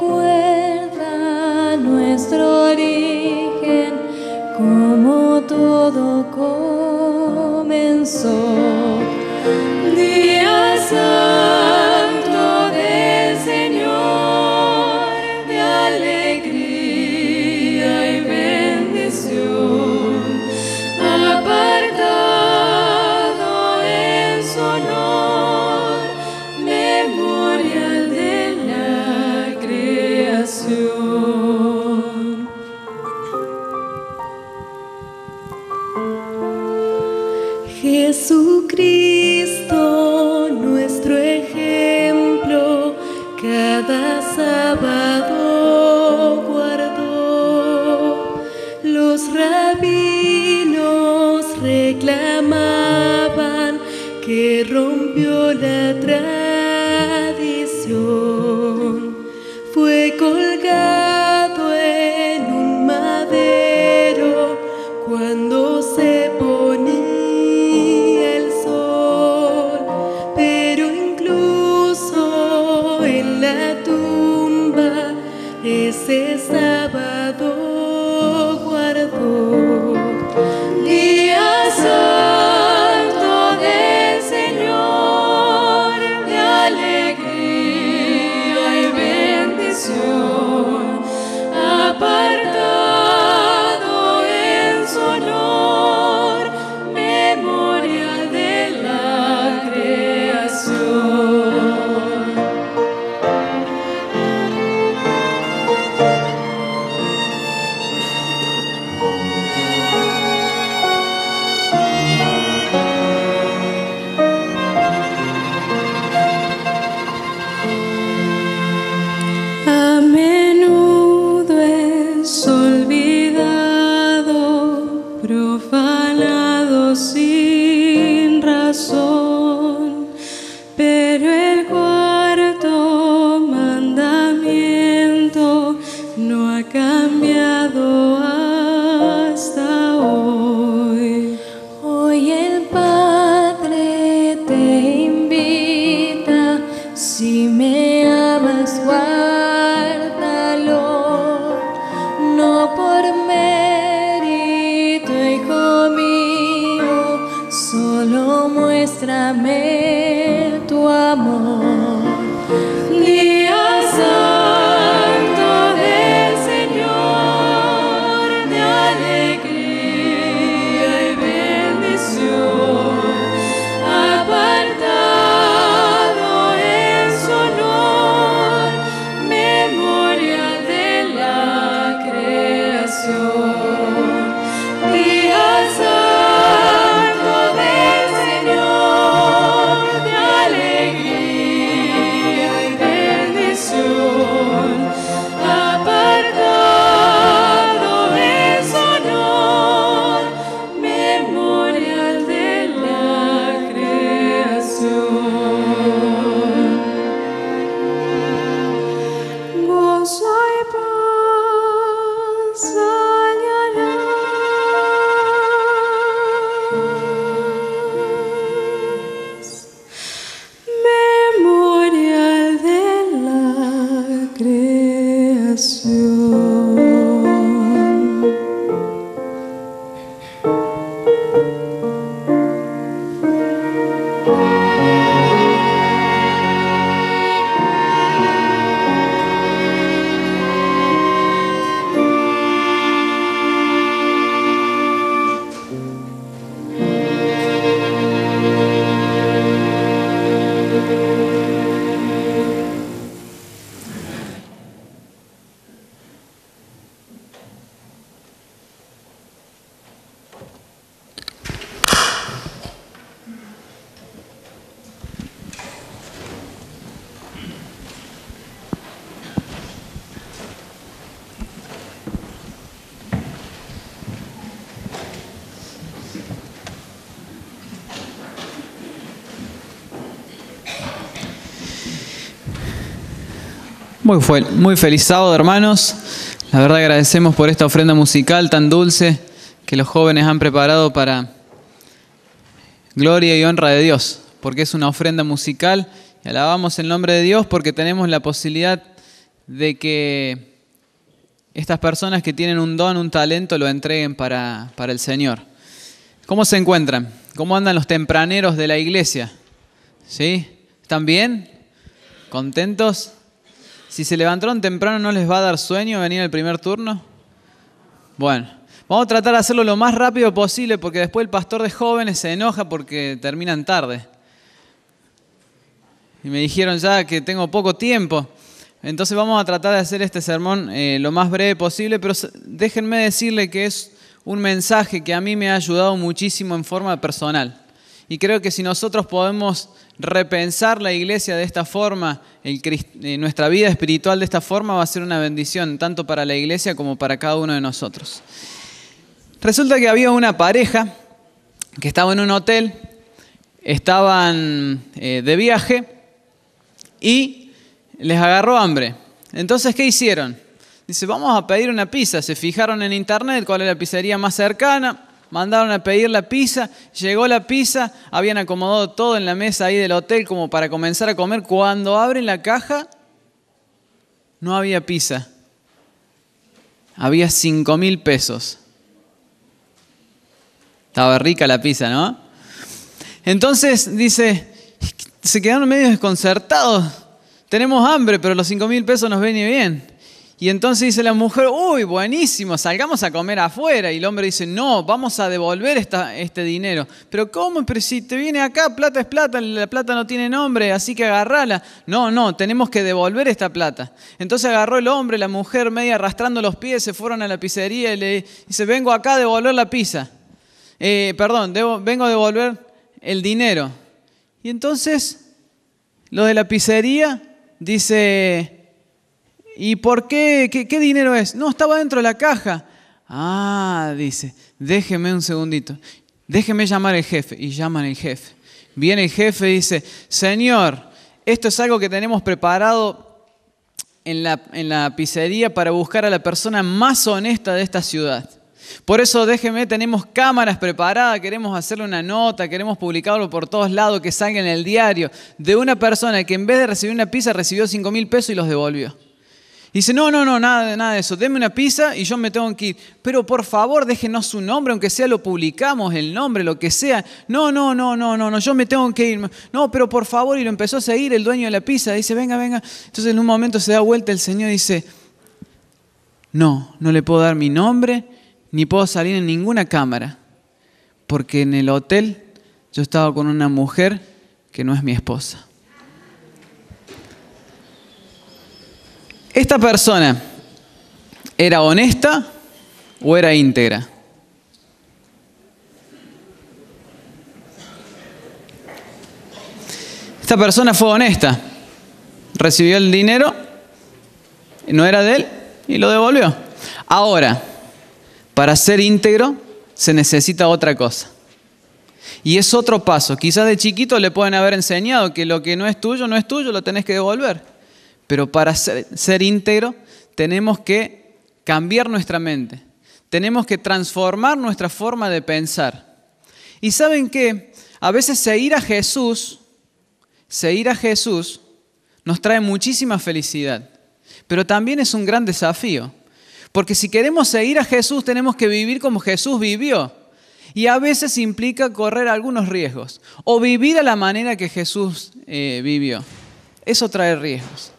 like você está. cambiado hasta hoy. Muy, muy feliz sábado, hermanos. La verdad agradecemos por esta ofrenda musical tan dulce que los jóvenes han preparado para gloria y honra de Dios, porque es una ofrenda musical y alabamos el nombre de Dios porque tenemos la posibilidad de que estas personas que tienen un don, un talento, lo entreguen para, para el Señor. ¿Cómo se encuentran? ¿Cómo andan los tempraneros de la iglesia? ¿Sí? ¿Están bien? ¿Contentos? Si se levantaron temprano, ¿no les va a dar sueño venir al primer turno? Bueno, vamos a tratar de hacerlo lo más rápido posible porque después el pastor de jóvenes se enoja porque terminan tarde. Y me dijeron ya que tengo poco tiempo. Entonces vamos a tratar de hacer este sermón eh, lo más breve posible, pero déjenme decirle que es un mensaje que a mí me ha ayudado muchísimo en forma personal. Y creo que si nosotros podemos repensar la iglesia de esta forma, el, eh, nuestra vida espiritual de esta forma va a ser una bendición tanto para la iglesia como para cada uno de nosotros. Resulta que había una pareja que estaba en un hotel, estaban eh, de viaje y les agarró hambre. Entonces, ¿qué hicieron? Dice, vamos a pedir una pizza. Se fijaron en internet cuál es la pizzería más cercana mandaron a pedir la pizza, llegó la pizza, habían acomodado todo en la mesa ahí del hotel como para comenzar a comer. Cuando abren la caja, no había pizza, había cinco mil pesos. Estaba rica la pizza, ¿no? Entonces dice, se quedaron medio desconcertados. Tenemos hambre, pero los cinco mil pesos nos ven bien. Y entonces dice la mujer, uy, buenísimo, salgamos a comer afuera. Y el hombre dice, no, vamos a devolver este dinero. Pero ¿cómo? Pero si te viene acá, plata es plata, la plata no tiene nombre, así que agarrala. No, no, tenemos que devolver esta plata. Entonces agarró el hombre, la mujer media arrastrando los pies, se fueron a la pizzería y le dice, vengo acá a devolver la pizza. Eh, perdón, vengo a devolver el dinero. Y entonces, lo de la pizzería dice ¿Y por qué? qué? dinero es? No, estaba dentro de la caja. Ah, dice, déjeme un segundito. Déjeme llamar al jefe. Y llaman al jefe. Viene el jefe y dice, Señor, esto es algo que tenemos preparado en la, en la pizzería para buscar a la persona más honesta de esta ciudad. Por eso déjeme, tenemos cámaras preparadas, queremos hacerle una nota, queremos publicarlo por todos lados, que salga en el diario, de una persona que en vez de recibir una pizza recibió 5 mil pesos y los devolvió dice, no, no, no, nada, nada de eso, deme una pizza y yo me tengo que ir. Pero por favor, déjenos su nombre, aunque sea lo publicamos, el nombre, lo que sea. No, no, no, no, no, no, yo me tengo que ir. No, pero por favor, y lo empezó a seguir el dueño de la pizza, dice, venga, venga. Entonces en un momento se da vuelta el Señor y dice, no, no le puedo dar mi nombre, ni puedo salir en ninguna cámara, porque en el hotel yo estaba con una mujer que no es mi esposa. ¿Esta persona era honesta o era íntegra? Esta persona fue honesta, recibió el dinero, no era de él y lo devolvió. Ahora, para ser íntegro se necesita otra cosa. Y es otro paso. Quizás de chiquito le pueden haber enseñado que lo que no es tuyo no es tuyo, lo tenés que devolver. Pero para ser, íntegro tenemos que cambiar nuestra mente, tenemos que transformar nuestra forma de pensar. Y saben que a veces seguir a Jesús, seguir a Jesús nos trae muchísima felicidad, pero también es un gran desafío, porque si queremos seguir a Jesús tenemos que vivir como Jesús vivió. Y a veces implica correr algunos riesgos o vivir a la manera que Jesús eh, vivió. Eso trae riesgos.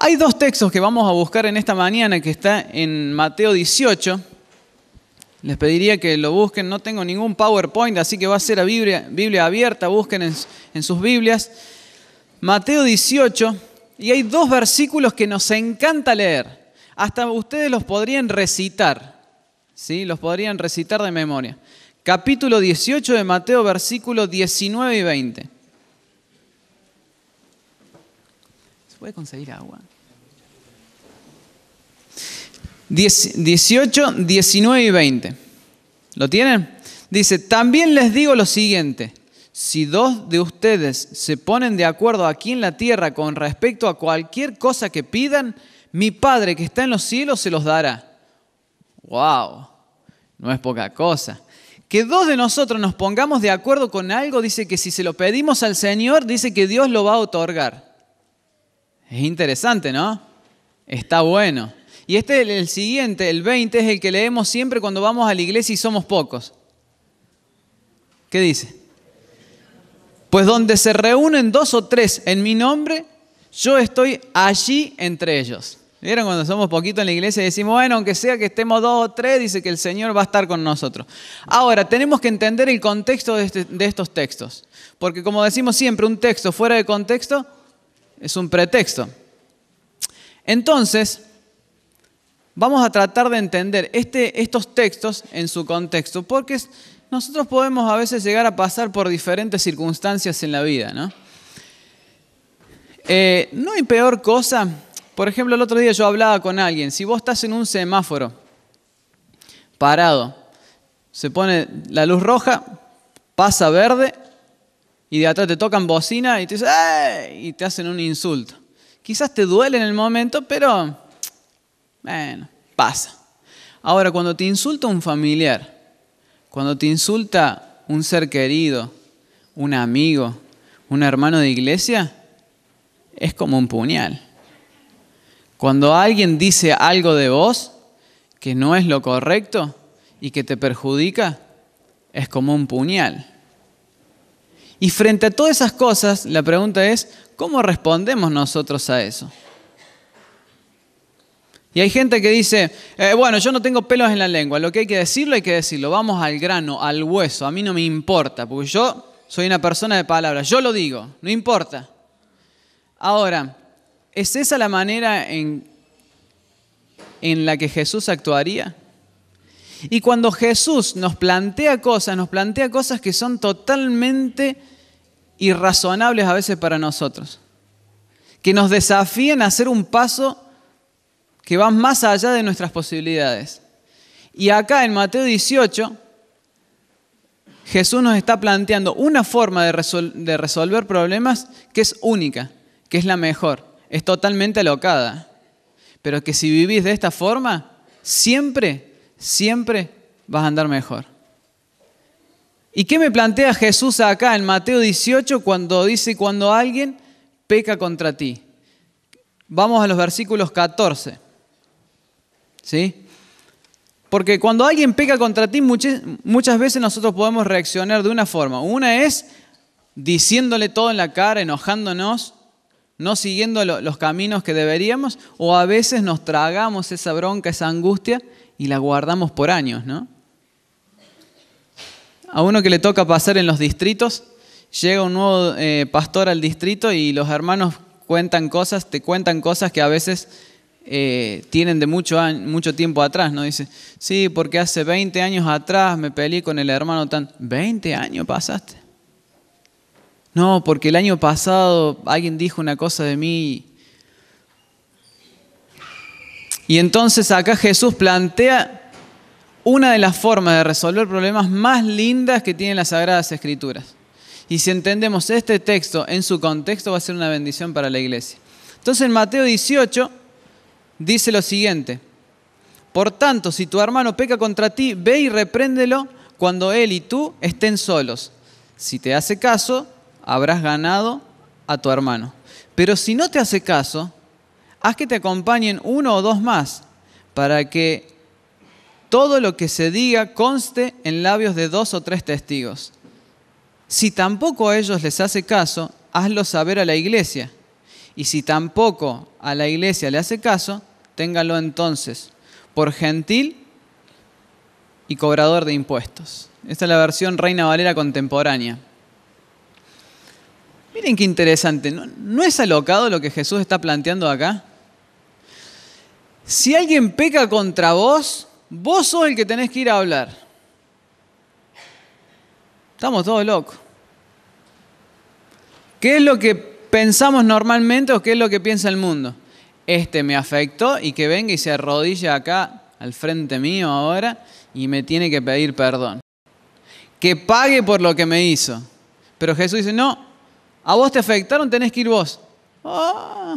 Hay dos textos que vamos a buscar en esta mañana que está en Mateo 18. Les pediría que lo busquen, no tengo ningún PowerPoint, así que va a ser a Biblia, abierta, busquen en, sus Biblias. Mateo 18, y hay dos versículos que nos encanta leer. Hasta ustedes los podrían recitar, ¿sí? Los podrían recitar de memoria. Capítulo 18 de Mateo, versículos 19 y 20. Voy puede conseguir agua? 18, 19 y 20. ¿Lo tienen? Dice, también les digo lo siguiente, si dos de ustedes se ponen de acuerdo aquí en la tierra con respecto a cualquier cosa que pidan, mi Padre que está en los cielos se los dará. ¡Wow! No es poca cosa. Que dos de nosotros nos pongamos de acuerdo con algo, dice que si se lo pedimos al Señor, dice que Dios lo va a otorgar. Es interesante, ¿no? Está bueno. Y este, el siguiente, el 20, es el que leemos siempre cuando vamos a la iglesia y somos pocos. ¿Qué dice? Pues donde se reúnen dos o tres en mi nombre, yo estoy allí entre ellos. ¿Vieron cuando somos poquitos en la iglesia decimos, bueno, aunque sea que estemos dos o tres, dice que el Señor va a estar con nosotros? Ahora, tenemos que entender el contexto de, este, de estos textos. Porque como decimos siempre, un texto fuera de contexto es un pretexto. Entonces, vamos a tratar de entender este, estos textos en su contexto, porque nosotros podemos a veces llegar a pasar por diferentes circunstancias en la vida, ¿no? Eh, no hay peor cosa. Por ejemplo, el otro día yo hablaba con alguien. Si vos estás en un semáforo, parado, se pone la luz roja, pasa verde y de atrás te tocan bocina y te y te hacen un insulto. Quizás te duele en el momento, pero bueno, pasa. Ahora, cuando te insulta un familiar, cuando te insulta un ser querido, un amigo, un hermano de iglesia, es como un puñal. Cuando alguien dice algo de vos que no es lo correcto y que te perjudica, es como un puñal. Y frente a todas esas cosas, la pregunta es, ¿cómo respondemos nosotros a eso? Y hay gente que dice, eh, bueno, yo no tengo pelos en la lengua, lo que hay que decirlo hay que decirlo, vamos al grano, al hueso, a mí no me importa, porque yo soy una persona de palabras, yo lo digo, no importa. Ahora, ¿es esa la manera en, en la que Jesús actuaría? Y cuando Jesús nos plantea cosas, nos plantea cosas que son totalmente irrazonables a veces para nosotros, que nos desafían a hacer un paso que va más allá de nuestras posibilidades. Y acá en Mateo 18, Jesús nos está planteando una forma de, de resolver problemas que es única, que es la mejor, es totalmente alocada, pero que si vivís de esta forma, siempre siempre vas a andar mejor. ¿Y qué me plantea Jesús acá en Mateo 18 cuando dice cuando alguien peca contra ti? Vamos a los versículos 14. ¿Sí? Porque cuando alguien peca contra ti, muchas veces nosotros podemos reaccionar de una forma. Una es diciéndole todo en la cara, enojándonos, no siguiendo los caminos que deberíamos, o a veces nos tragamos esa bronca, esa angustia, y la guardamos por años, ¿no? A uno que le toca pasar en los distritos, llega un nuevo eh, pastor al distrito y los hermanos cuentan cosas, te cuentan cosas que a veces eh, tienen de mucho, mucho tiempo atrás, ¿no? Dice, sí, porque hace 20 años atrás me peleé con el hermano tan, 20 años pasaste. No, porque el año pasado alguien dijo una cosa de mí y entonces acá Jesús plantea una de las formas de resolver problemas más lindas que tienen las Sagradas Escrituras. Y si entendemos este texto en su contexto, va a ser una bendición para la iglesia. Entonces en Mateo 18 dice lo siguiente, por tanto, si tu hermano peca contra ti, ve y repréndelo cuando él y tú estén solos. Si te hace caso, habrás ganado a tu hermano. Pero si no te hace caso, haz que te acompañen uno o dos más, para que todo lo que se diga conste en labios de dos o tres testigos. Si tampoco a ellos les hace caso, hazlo saber a la iglesia. Y si tampoco a la iglesia le hace caso, téngalo entonces por gentil y cobrador de impuestos. Esta es la versión Reina Valera contemporánea. Miren qué interesante, ¿no, es alocado lo que Jesús está planteando acá? Si alguien peca contra vos, vos sos el que tenés que ir a hablar. Estamos todos locos. ¿Qué es lo que pensamos normalmente o qué es lo que piensa el mundo? Este me afectó y que venga y se arrodilla acá al frente mío ahora y me tiene que pedir perdón. Que pague por lo que me hizo. Pero Jesús dice, no, a vos te afectaron, tenés que ir vos. Ah.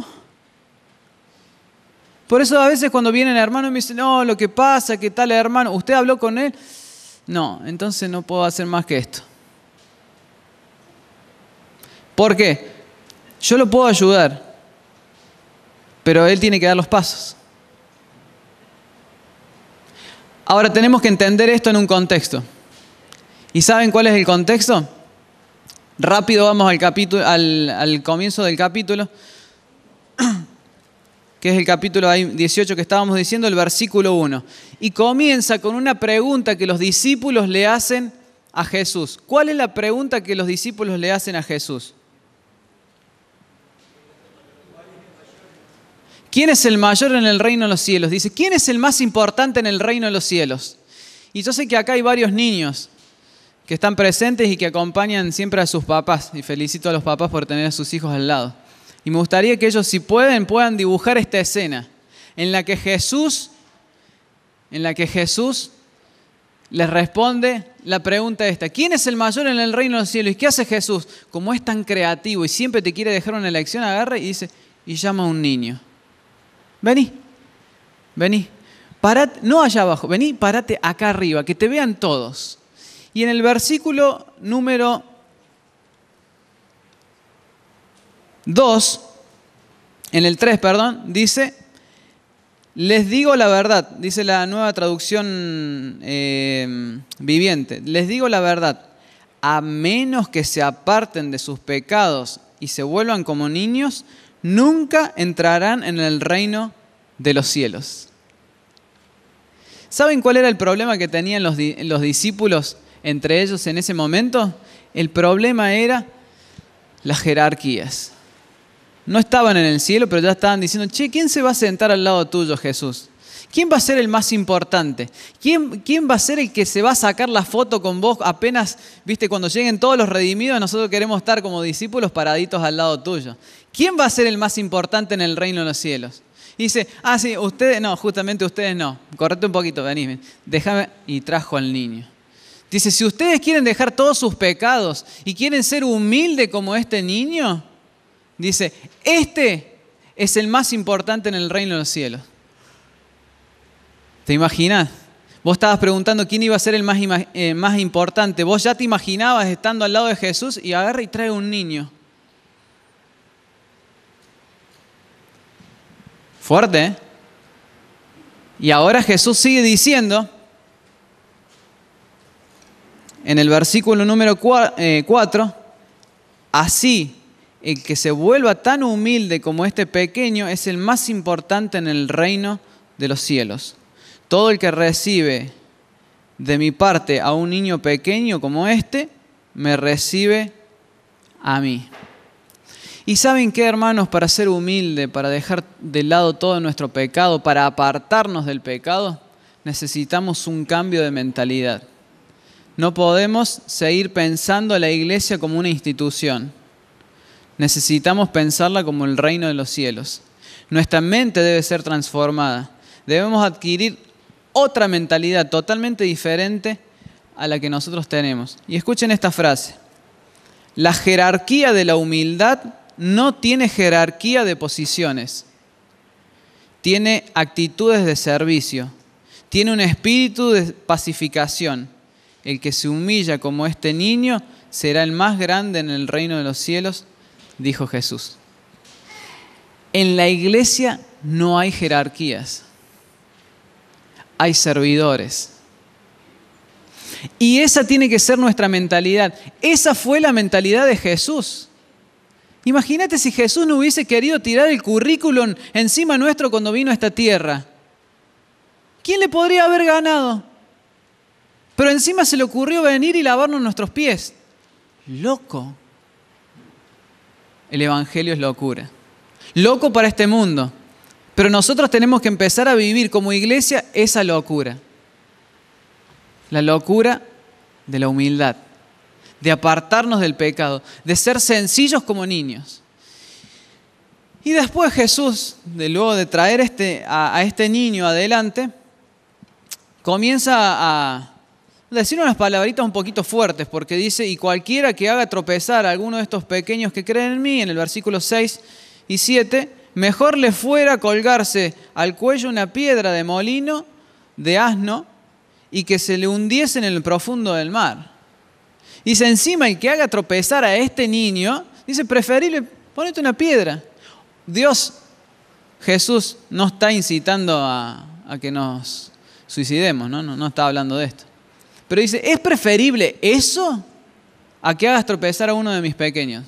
Por eso a veces cuando vienen hermanos me dicen, no, lo que pasa, que tal hermano, ¿usted habló con él? No, entonces no puedo hacer más que esto. ¿Por qué? Yo lo puedo ayudar, pero él tiene que dar los pasos. Ahora tenemos que entender esto en un contexto. ¿Y saben cuál es el contexto? Rápido vamos al, comienzo del capítulo, que es el capítulo 18 que estábamos diciendo, el versículo 1. Y comienza con una pregunta que los discípulos le hacen a Jesús. ¿Cuál es la pregunta que los discípulos le hacen a Jesús? ¿Quién es el mayor en el reino de los cielos? Dice, ¿quién es el más importante en el reino de los cielos? Y yo sé que acá hay varios niños que están presentes y que acompañan siempre a sus papás. Y felicito a los papás por tener a sus hijos al lado. Y me gustaría que ellos, si pueden, puedan dibujar esta escena en la que Jesús, en la que Jesús les responde la pregunta esta, ¿quién es el mayor en el reino de los cielos? ¿Y qué hace Jesús? Como es tan creativo y siempre te quiere dejar una elección, agarra y dice, y llama a un niño. Vení, vení, parate, no allá abajo, vení, parate acá arriba, que te vean todos. Y en el versículo número 2, en el 3, perdón, dice, les digo la verdad, dice la nueva traducción em, viviente, les digo la verdad, a menos que se aparten de sus pecados y se vuelvan como niños, nunca entrarán en el reino de los cielos. ¿Saben cuál era el problema que tenían los, los discípulos entre ellos en ese momento, el problema era las jerarquías. No estaban en el cielo, pero ya estaban diciendo, che, ¿quién se va a sentar al lado tuyo, Jesús? ¿Quién va a ser el más importante? ¿Quién, ¿Quién, va a ser el que se va a sacar la foto con vos apenas, viste, cuando lleguen todos los redimidos, nosotros queremos estar como discípulos paraditos al lado tuyo? ¿Quién va a ser el más importante en el reino de los cielos? dice, ah, sí, ustedes no, justamente ustedes no. Correte un poquito, venís, déjame. Y trajo al niño. Dice, si ustedes quieren dejar todos sus pecados y quieren ser humildes como este niño, dice, este es el más importante en el reino de los cielos. ¿Te imaginas? Vos estabas preguntando quién iba a ser el más, eh, más importante. Vos ya te imaginabas estando al lado de Jesús y agarra y trae un niño. Fuerte. ¿eh? Y ahora Jesús sigue diciendo, en el versículo número 4, eh, así el que se vuelva tan humilde como este pequeño es el más importante en el reino de los cielos. Todo el que recibe de mi parte a un niño pequeño como este, me recibe a mí. Y saben qué, hermanos, para ser humilde, para dejar de lado todo nuestro pecado, para apartarnos del pecado, necesitamos un cambio de mentalidad. No podemos seguir pensando a la iglesia como una institución. Necesitamos pensarla como el reino de los cielos. Nuestra mente debe ser transformada. Debemos adquirir otra mentalidad totalmente diferente a la que nosotros tenemos. Y escuchen esta frase. La jerarquía de la humildad no tiene jerarquía de posiciones. Tiene actitudes de servicio. Tiene un espíritu de pacificación. El que se humilla como este niño será el más grande en el reino de los cielos, dijo Jesús. En la iglesia no hay jerarquías, hay servidores. Y esa tiene que ser nuestra mentalidad. Esa fue la mentalidad de Jesús. Imagínate si Jesús no hubiese querido tirar el currículum encima nuestro cuando vino a esta tierra. ¿Quién le podría haber ganado? Pero encima se le ocurrió venir y lavarnos nuestros pies. Loco. El Evangelio es locura. Loco para este mundo. Pero nosotros tenemos que empezar a vivir como iglesia esa locura. La locura de la humildad, de apartarnos del pecado, de ser sencillos como niños. Y después Jesús, de luego de traer este, a este niño adelante, comienza a, decir unas palabritas un poquito fuertes, porque dice, y cualquiera que haga tropezar a alguno de estos pequeños que creen en mí, en el versículo 6 y 7, mejor le fuera colgarse al cuello una piedra de molino, de asno, y que se le hundiese en el profundo del mar. Dice, encima el que haga tropezar a este niño, dice, preferible, ponete una piedra. Dios, Jesús, no está incitando a, que nos suicidemos, ¿no? No está hablando de esto. Pero dice, es preferible eso a que hagas tropezar a uno de mis pequeños.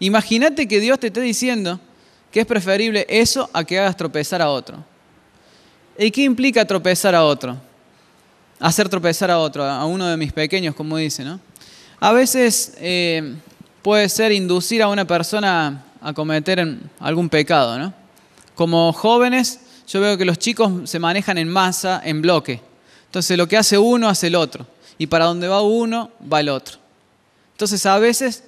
Imagínate que Dios te esté diciendo que es preferible eso a que hagas tropezar a otro. ¿Y qué implica tropezar a otro? Hacer tropezar a otro, a uno de mis pequeños, como dice, ¿no? A veces eh, puede ser inducir a una persona a cometer algún pecado, ¿no? Como jóvenes, yo veo que los chicos se manejan en masa, en bloque entonces lo que hace uno hace el otro. Y para donde va uno, va el otro. Entonces a veces,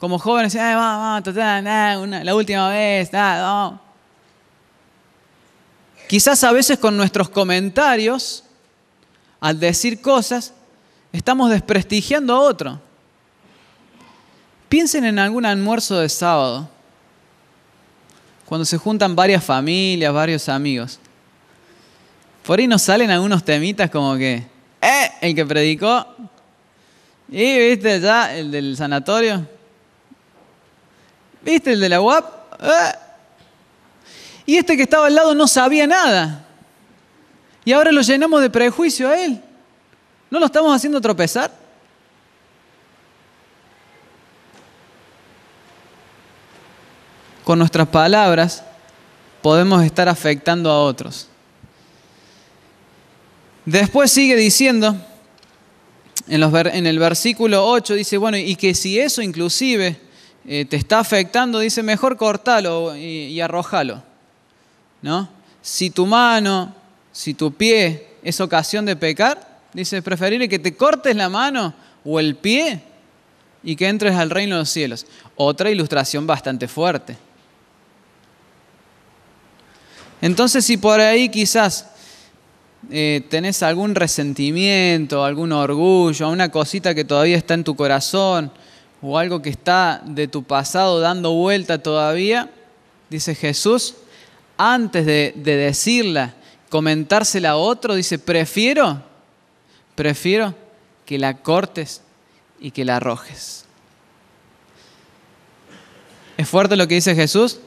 como jóvenes, la última vez, Quizás a veces con nuestros comentarios, al decir cosas, estamos desprestigiando a otro. Piensen en algún almuerzo de sábado, cuando se juntan varias familias, varios amigos. Por ahí nos salen algunos temitas como que, ¡eh! El que predicó. Y viste ya el del sanatorio. ¿Viste el de la UAP? Eh. Y este que estaba al lado no sabía nada. Y ahora lo llenamos de prejuicio a él. ¿No lo estamos haciendo tropezar? Con nuestras palabras podemos estar afectando a otros. Después sigue diciendo, en, el versículo 8 dice, bueno, y que si eso inclusive eh, te está afectando, dice, mejor cortalo y, arrojalo. ¿No? Si tu mano, si tu pie es ocasión de pecar, dice, es preferible que te cortes la mano o el pie y que entres al reino de los cielos. Otra ilustración bastante fuerte. Entonces, si por ahí quizás eh, tenés algún resentimiento, algún orgullo, una cosita que todavía está en tu corazón o algo que está de tu pasado dando vuelta todavía, dice Jesús, antes de, de decirla, comentársela a otro, dice, prefiero, prefiero que la cortes y que la arrojes. ¿Es fuerte lo que dice Jesús?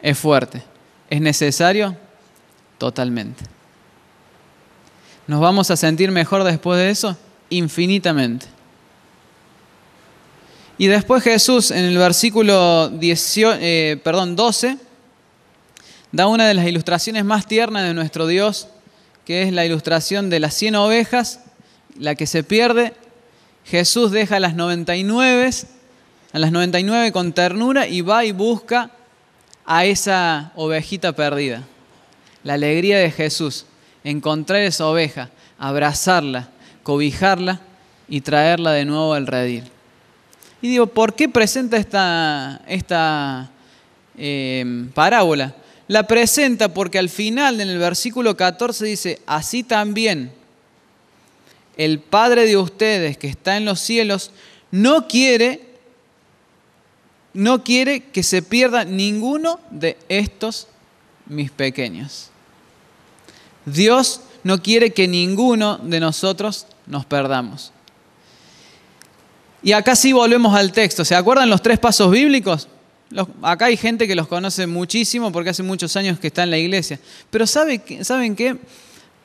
Es fuerte. ¿Es necesario? Totalmente. ¿Nos vamos a sentir mejor después de eso? Infinitamente. Y después Jesús en el versículo eh, perdón, 12 da una de las ilustraciones más tiernas de nuestro Dios, que es la ilustración de las 100 ovejas, la que se pierde. Jesús deja las 99, a las 99 con ternura y va y busca a esa ovejita perdida. La alegría de Jesús encontrar esa oveja, abrazarla, cobijarla y traerla de nuevo al redil. Y digo, ¿por qué presenta esta, esta eh, parábola? La presenta porque al final, en el versículo 14, dice, así también el Padre de ustedes que está en los cielos no quiere, no quiere que se pierda ninguno de estos mis pequeños. Dios no quiere que ninguno de nosotros nos perdamos. Y acá sí volvemos al texto. ¿Se acuerdan los tres pasos bíblicos? acá hay gente que los conoce muchísimo porque hace muchos años que está en la iglesia. Pero ¿saben qué?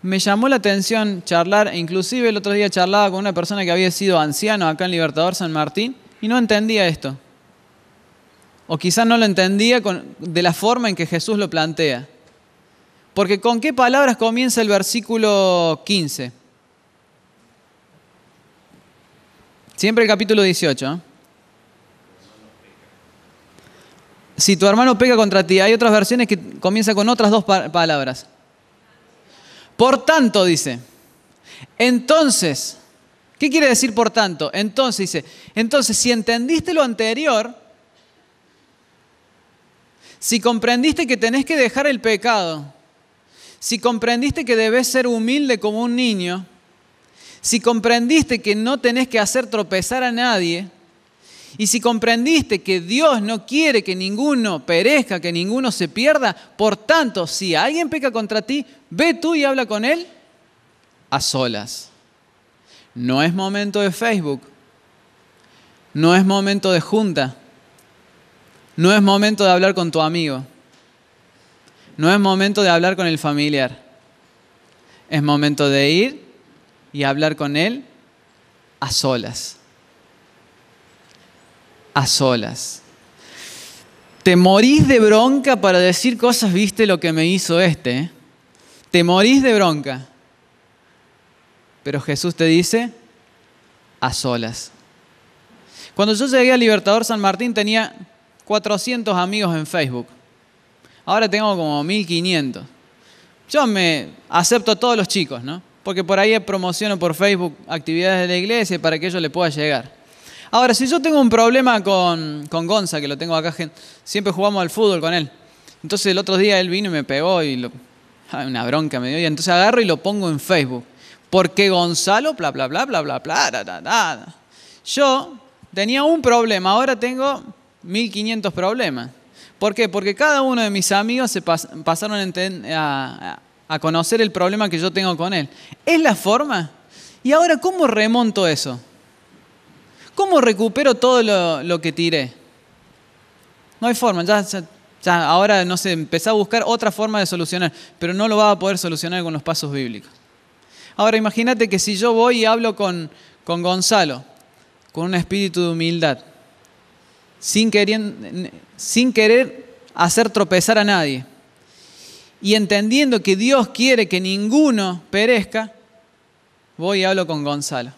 Me llamó la atención charlar, inclusive el otro día charlaba con una persona que había sido anciano acá en Libertador San Martín y no entendía esto. O quizás no lo entendía de la forma en que Jesús lo plantea. Porque ¿con qué palabras comienza el versículo 15? Siempre el capítulo 18. ¿eh? Si tu hermano pega contra ti, hay otras versiones que comienza con otras dos palabras. Por tanto, dice. Entonces, ¿qué quiere decir por tanto? Entonces dice, entonces si entendiste lo anterior, si comprendiste que tenés que dejar el pecado, si comprendiste que debes ser humilde como un niño, si comprendiste que no tenés que hacer tropezar a nadie, y si comprendiste que Dios no quiere que ninguno perezca, que ninguno se pierda, por tanto, si alguien peca contra ti, ve tú y habla con él a solas. No es momento de Facebook, no es momento de junta, no es momento de hablar con tu amigo. No es momento de hablar con el familiar. Es momento de ir y hablar con él a solas. A solas. Te morís de bronca para decir cosas, viste lo que me hizo este. ¿eh? Te morís de bronca. Pero Jesús te dice, a solas. Cuando yo llegué a Libertador San Martín tenía 400 amigos en Facebook. Ahora tengo como 1500. Yo me acepto a todos los chicos, ¿no? Porque por ahí promociono por Facebook actividades de la iglesia para que ellos le pueda llegar. Ahora, si yo tengo un problema con, con Gonza, que lo tengo acá, siempre jugamos al fútbol con él. Entonces el otro día él vino y me pegó y lo, ah, una bronca me dio. Y entonces agarro y lo pongo en Facebook. Porque Gonzalo, bla, bla, bla, bla, bla, bla, bla. Yo tenía un problema, ahora tengo 1500 problemas. ¿Por qué? Porque cada uno de mis amigos se pasaron a, conocer el problema que yo tengo con él. ¿Es la forma? ¿Y ahora cómo remonto eso? ¿Cómo recupero todo lo, que tiré? No hay forma, ya, ahora no sé, empecé a buscar otra forma de solucionar, pero no lo va a poder solucionar con los pasos bíblicos. Ahora imagínate que si yo voy y hablo con, con Gonzalo, con un espíritu de humildad, sin querer, hacer tropezar a nadie. Y entendiendo que Dios quiere que ninguno perezca, voy y hablo con Gonzalo.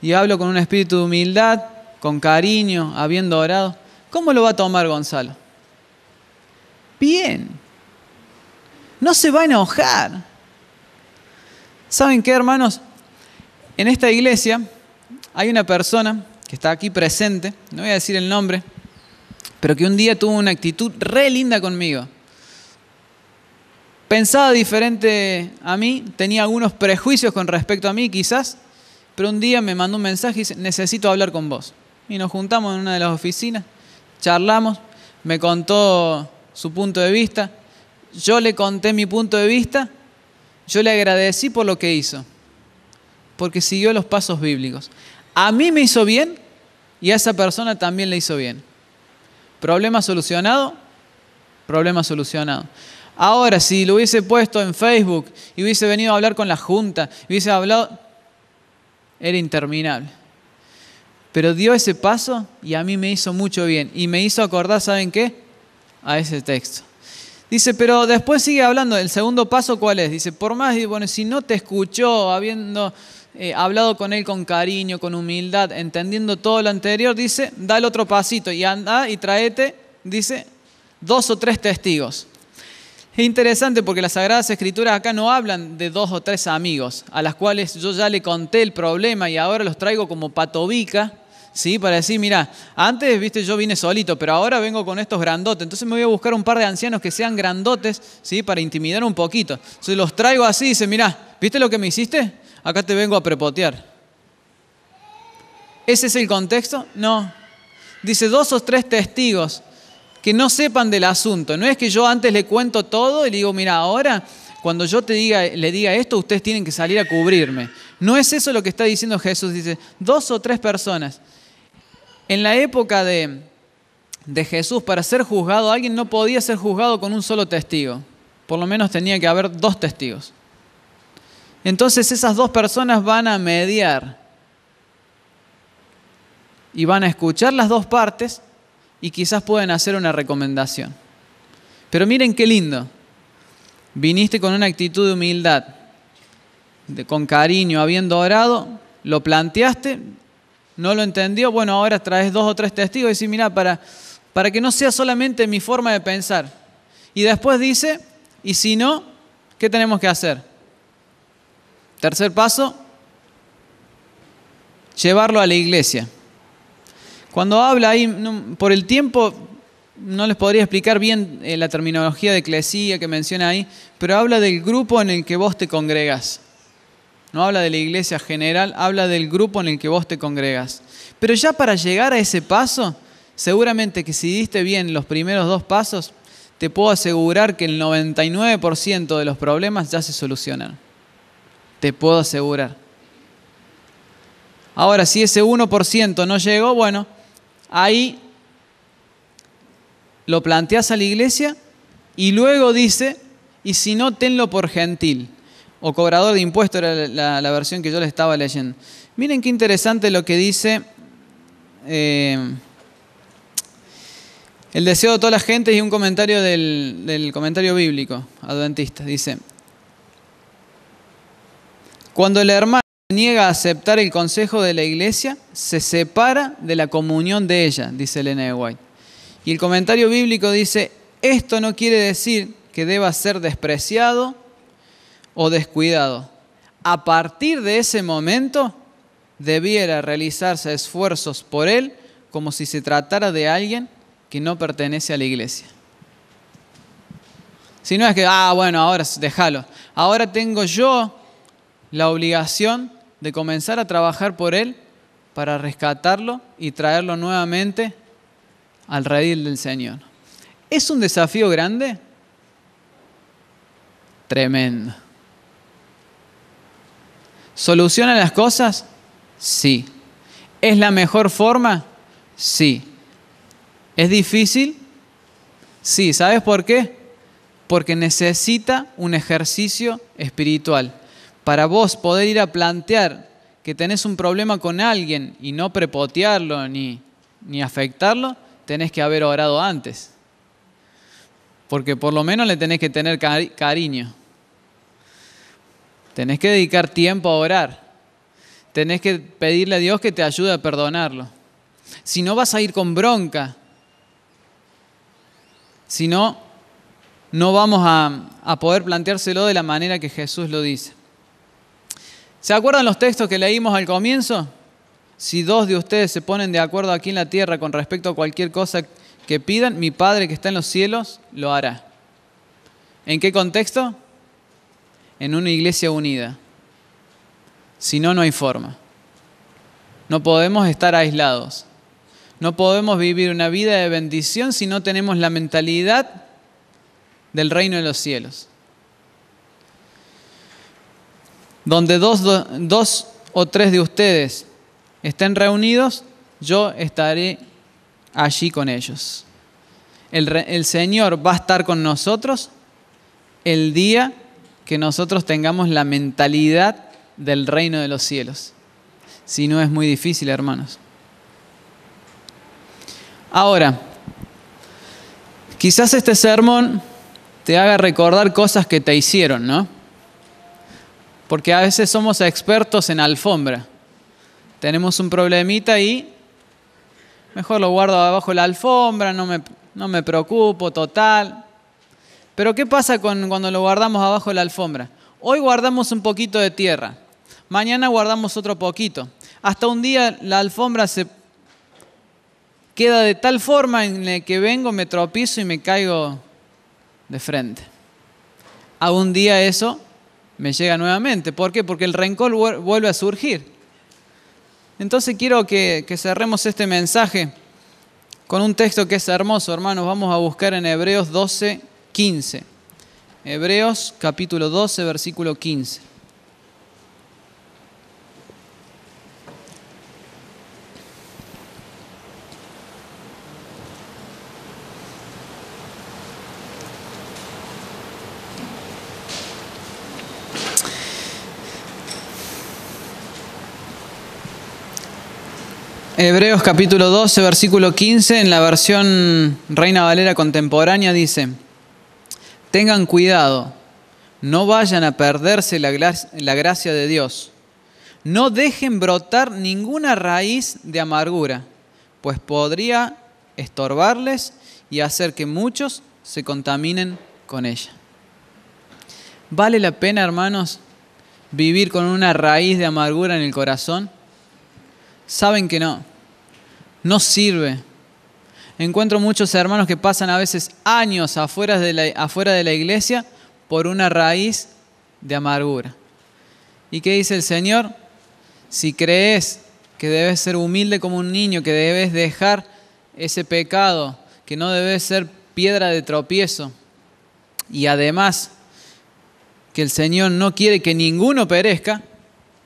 Y hablo con un espíritu de humildad, con cariño, habiendo orado. ¿Cómo lo va a tomar Gonzalo? Bien. No se va a enojar. ¿Saben qué, hermanos? En esta iglesia hay una persona que está aquí presente, no voy a decir el nombre, pero que un día tuvo una actitud re linda conmigo. Pensaba diferente a mí, tenía algunos prejuicios con respecto a mí quizás, pero un día me mandó un mensaje y dice, necesito hablar con vos. Y nos juntamos en una de las oficinas, charlamos, me contó su punto de vista, yo le conté mi punto de vista, yo le agradecí por lo que hizo, porque siguió los pasos bíblicos a mí me hizo bien y a esa persona también le hizo bien. Problema solucionado, problema solucionado. Ahora, si lo hubiese puesto en Facebook y hubiese venido a hablar con la Junta, hubiese hablado, era interminable. Pero dio ese paso y a mí me hizo mucho bien. Y me hizo acordar, ¿saben qué? A ese texto. Dice, pero después sigue hablando, el segundo paso cuál es? Dice, por más, bueno, si no te escuchó habiendo eh, hablado con él con cariño, con humildad, entendiendo todo lo anterior, dice, da el otro pasito y anda y traete, dice, dos o tres testigos. Es interesante porque las Sagradas Escrituras acá no hablan de dos o tres amigos, a las cuales yo ya le conté el problema y ahora los traigo como patobica, ¿sí? Para decir, mira, antes, viste, yo vine solito, pero ahora vengo con estos grandotes, entonces me voy a buscar un par de ancianos que sean grandotes, ¿sí? Para intimidar un poquito. Si los traigo así dice, mira, ¿viste lo que me hiciste? acá te vengo a prepotear. ¿Ese es el contexto? No. Dice dos o tres testigos que no sepan del asunto. No es que yo antes le cuento todo y le digo, mira, ahora cuando yo te diga, le diga esto, ustedes tienen que salir a cubrirme. No es eso lo que está diciendo Jesús. Dice, dos o tres personas. En la época de, de Jesús, para ser juzgado, alguien no podía ser juzgado con un solo testigo. Por lo menos tenía que haber dos testigos. Entonces esas dos personas van a mediar y van a escuchar las dos partes y quizás pueden hacer una recomendación. Pero miren qué lindo. Viniste con una actitud de humildad, con cariño, habiendo orado, lo planteaste, no lo entendió, bueno, ahora traes dos o tres testigos y decís, mira, para, para que no sea solamente mi forma de pensar. Y después dice, y si no, ¿qué tenemos que hacer? Tercer paso, llevarlo a la iglesia. Cuando habla ahí, por el tiempo, no les podría explicar bien eh, la terminología de eclesía que menciona ahí, pero habla del grupo en el que vos te congregas. No habla de la iglesia general, habla del grupo en el que vos te congregas. Pero ya para llegar a ese paso, seguramente que si diste bien los primeros dos pasos, te puedo asegurar que el 99% de los problemas ya se solucionan te puedo asegurar. Ahora, si ese 1% no llegó, bueno, ahí lo planteas a la iglesia y luego dice, y si no, tenlo por gentil o cobrador de impuestos era la, versión que yo le estaba leyendo. Miren qué interesante lo que dice eh, el deseo de toda la gente y un comentario del comentario bíblico adventista. Dice, cuando el hermano niega a aceptar el consejo de la iglesia, se separa de la comunión de ella, dice Elena de White. Y el comentario bíblico dice, esto no quiere decir que deba ser despreciado o descuidado. A partir de ese momento, debiera realizarse esfuerzos por él como si se tratara de alguien que no pertenece a la iglesia. Si no es que, ah, bueno, ahora déjalo. Ahora tengo yo la obligación de comenzar a trabajar por él para rescatarlo y traerlo nuevamente al redil del Señor. ¿Es un desafío grande? Tremendo. ¿Soluciona las cosas? Sí. ¿Es la mejor forma? Sí. ¿Es difícil? Sí. ¿Sabes por qué? Porque necesita un ejercicio espiritual para vos poder ir a plantear que tenés un problema con alguien y no prepotearlo ni, ni afectarlo, tenés que haber orado antes. Porque por lo menos le tenés que tener cariño. Tenés que dedicar tiempo a orar. Tenés que pedirle a Dios que te ayude a perdonarlo. Si no vas a ir con bronca, si no, no vamos a, a poder planteárselo de la manera que Jesús lo dice. ¿Se acuerdan los textos que leímos al comienzo? Si dos de ustedes se ponen de acuerdo aquí en la tierra con respecto a cualquier cosa que pidan, mi Padre que está en los cielos lo hará. ¿En qué contexto? En una iglesia unida. Si no, no hay forma. No podemos estar aislados. No podemos vivir una vida de bendición si no tenemos la mentalidad del reino de los cielos. Donde dos, o tres de ustedes estén reunidos, yo estaré allí con ellos. El, el, Señor va a estar con nosotros el día que nosotros tengamos la mentalidad del reino de los cielos. Si no es muy difícil, hermanos. Ahora, quizás este sermón te haga recordar cosas que te hicieron, ¿no? Porque a veces somos expertos en alfombra. Tenemos un problemita y mejor lo guardo abajo la alfombra, no me, no me preocupo, total. Pero ¿qué pasa con, cuando lo guardamos abajo de la alfombra? Hoy guardamos un poquito de tierra, mañana guardamos otro poquito. Hasta un día la alfombra se queda de tal forma en que vengo, me tropizo y me caigo de frente. A un día eso me llega nuevamente. ¿Por qué? Porque el rencor vuelve a surgir. Entonces quiero que, cerremos este mensaje con un texto que es hermoso, hermanos. Vamos a buscar en Hebreos 12, 15. Hebreos capítulo 12, versículo 15. Hebreos capítulo 12, versículo 15, en la versión Reina Valera contemporánea dice, tengan cuidado, no vayan a perderse la, la gracia de Dios, no dejen brotar ninguna raíz de amargura, pues podría estorbarles y hacer que muchos se contaminen con ella. ¿Vale la pena, hermanos, vivir con una raíz de amargura en el corazón? Saben que no no sirve. Encuentro muchos hermanos que pasan a veces años afuera de la, iglesia por una raíz de amargura. ¿Y qué dice el Señor? Si crees que debes ser humilde como un niño, que debes dejar ese pecado, que no debes ser piedra de tropiezo, y además que el Señor no quiere que ninguno perezca,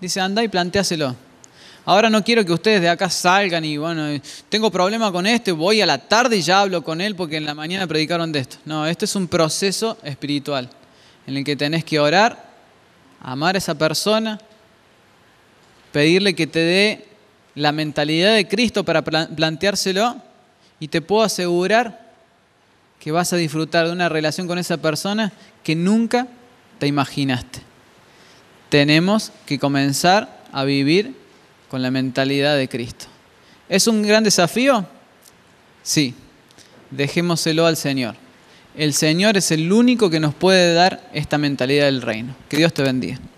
dice, anda y planteáselo. Ahora no quiero que ustedes de acá salgan y, bueno, tengo problema con este, voy a la tarde y ya hablo con él porque en la mañana predicaron de esto. No, este es un proceso espiritual en el que tenés que orar, amar a esa persona, pedirle que te dé la mentalidad de Cristo para planteárselo y te puedo asegurar que vas a disfrutar de una relación con esa persona que nunca te imaginaste. Tenemos que comenzar a vivir con la mentalidad de Cristo. ¿Es un gran desafío? Sí, dejémoselo al Señor. El Señor es el único que nos puede dar esta mentalidad del reino. Que Dios te bendiga.